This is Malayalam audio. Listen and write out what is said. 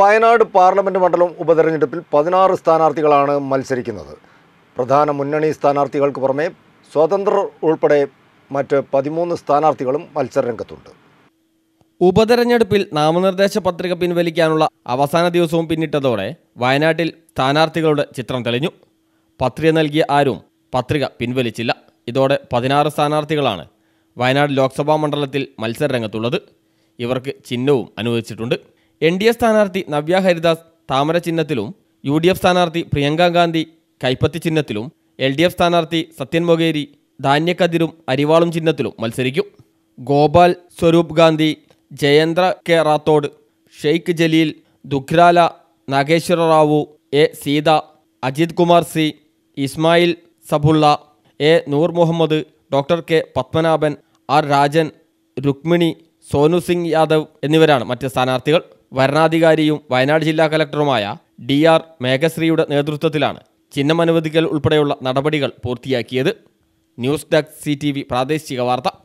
വയനാട് പാർലമെൻറ് മണ്ഡലം ഉപതെരഞ്ഞെടുപ്പിൽ പതിനാറ് സ്ഥാനാർത്ഥികളാണ് മത്സരിക്കുന്നത് പ്രധാന മുന്നണി സ്ഥാനാർത്ഥികൾക്ക് പുറമെ സ്വതന്ത്രർ ഉൾപ്പെടെ മറ്റ് പതിമൂന്ന് സ്ഥാനാർത്ഥികളും മത്സരരംഗത്തുണ്ട് ഉപതെരഞ്ഞെടുപ്പിൽ നാമനിർദ്ദേശ പത്രിക പിൻവലിക്കാനുള്ള അവസാന ദിവസവും പിന്നിട്ടതോടെ വയനാട്ടിൽ സ്ഥാനാർത്ഥികളുടെ ചിത്രം തെളിഞ്ഞു പത്രിക നൽകിയ ആരും പത്രിക പിൻവലിച്ചില്ല ഇതോടെ പതിനാറ് സ്ഥാനാർത്ഥികളാണ് വയനാട് ലോക്സഭാ മണ്ഡലത്തിൽ മത്സരരംഗത്തുള്ളത് ഇവർക്ക് ചിഹ്നവും അനുവദിച്ചിട്ടുണ്ട് എൻ ഡി എ സ്ഥാനാർത്ഥി നവ്യ ഹരിദാസ് താമര ചിഹ്നത്തിലും യു ഡി എഫ് സ്ഥാനാർത്ഥി പ്രിയങ്ക ഗാന്ധി കൈപ്പത്തി ചിഹ്നത്തിലും എൽ ഡി എഫ് സ്ഥാനാർത്ഥി സത്യൻ മൊകേരി ധാന്യക്കതിരും അരിവാളും ചിഹ്നത്തിലും മത്സരിക്കും Gopal Swaroop Gandhi Jayendra K Rathod Sheikh Jaleel Dukhrala Nageswara Rao A Seetha Ajith Kumar C Ismail Sabulla A Noor Muhammad doctor K Padmanabhan R Rajan Rukmini Sonu Singh Yadav എന്നിവരാണ് മറ്റ് സ്ഥാനാർത്ഥികൾ വരണാധികാരിയും വയനാട് ജില്ലാ കലക്ടറുമായ ഡി ആർ മേഘശ്രീയുടെ നേതൃത്വത്തിലാണ് ചിഹ്നം അനുവദിക്കൽ ഉൾപ്പെടെയുള്ള നടപടികൾ പൂർത്തിയാക്കിയത് ന്യൂസ് ഡെസ്ക് സി പ്രാദേശിക വാർത്ത